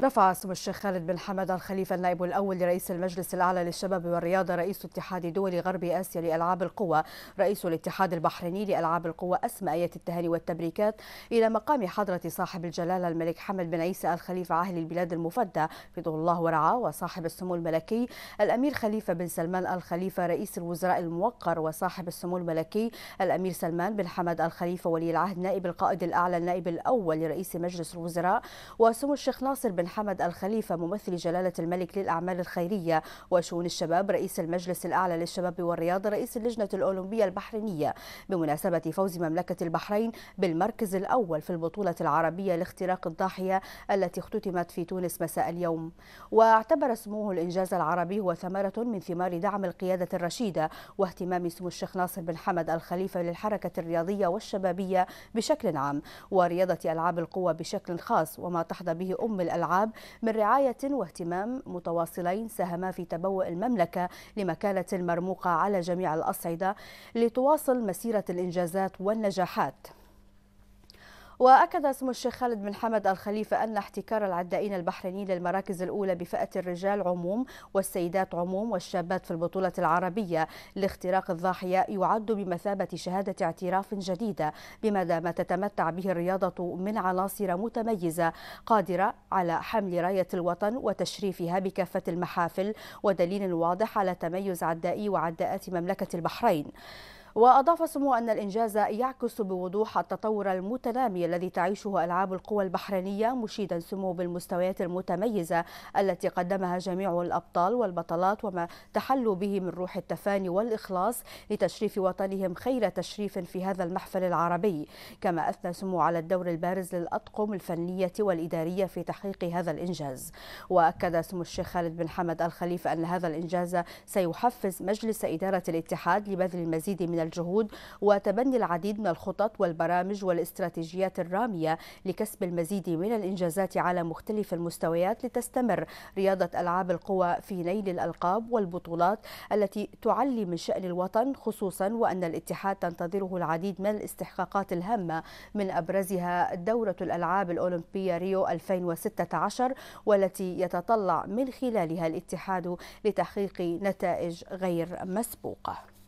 رفع سمو الشيخ خالد بن حمد الخليفة النائب الأول لرئيس المجلس الأعلى للشباب والرياضة رئيس اتحاد دول غرب آسيا لألعاب القوى رئيس الاتحاد البحريني لألعاب القوى أسمى آية التهاني والتبريكات إلى مقام حضرة صاحب الجلالة الملك حمد بن عيسى الخليفة عاهل البلاد المفدى رضو الله ورعاه وصاحب السمو الملكي الأمير خليفة بن سلمان الخليفة رئيس الوزراء الموقر وصاحب السمو الملكي الأمير سلمان بن حمد الخليفة ولي العهد نائب القائد الأعلى النائب الأول لرئيس مجلس الوزراء وسمو الشيخ ناصر بن بن حمد الخليفة ممثل جلالة الملك للأعمال الخيرية وشؤون الشباب رئيس المجلس الأعلى للشباب والرياضة رئيس اللجنة الأولمبية البحرينية بمناسبة فوز مملكة البحرين بالمركز الأول في البطولة العربية لاختراق الضاحية التي اختتمت في تونس مساء اليوم واعتبر سموه الإنجاز العربي هو ثمرة من ثمار دعم القيادة الرشيدة واهتمام سمو الشيخ ناصر بن حمد الخليفة للحركة الرياضية والشبابية بشكل عام ورياضة ألعاب القوى بشكل خاص وما تحظى به أم الألعاب الشعاب من رعاية واهتمام متواصلين ساهما في تبوء المملكة لمكانة مرموقة على جميع الأصعدة لتواصل مسيرة الإنجازات والنجاحات وأكد اسم الشيخ خالد بن حمد الخليفة أن احتكار العدائين البحرينيين للمراكز الأولى بفئة الرجال عموم والسيدات عموم والشابات في البطولة العربية لاختراق الضاحية يعد بمثابة شهادة اعتراف جديدة بمدى ما تتمتع به الرياضة من عناصر متميزة قادرة على حمل راية الوطن وتشريفها بكافة المحافل ودليل واضح على تميز عدائي وعداءات مملكة البحرين. وأضاف سمو أن الإنجاز يعكس بوضوح التطور المتنامي الذي تعيشه ألعاب القوى البحرينية مشيدا سمو بالمستويات المتميزة التي قدمها جميع الأبطال والبطلات وما تحلوا به من روح التفاني والإخلاص لتشريف وطنهم خير تشريف في هذا المحفل العربي كما أثنى سمو على الدور البارز للأطقم الفنية والإدارية في تحقيق هذا الإنجاز وأكد سمو الشيخ خالد بن حمد الخليفة أن هذا الإنجاز سيحفز مجلس إدارة الاتحاد لبذل المزيد من الجهود وتبني العديد من الخطط والبرامج والاستراتيجيات الرامية لكسب المزيد من الإنجازات على مختلف المستويات لتستمر رياضة ألعاب القوى في نيل الألقاب والبطولات التي تعلي من شأن الوطن خصوصا وأن الاتحاد تنتظره العديد من الاستحقاقات الهامة من أبرزها دورة الألعاب الأولمبية ريو 2016 والتي يتطلع من خلالها الاتحاد لتحقيق نتائج غير مسبوقه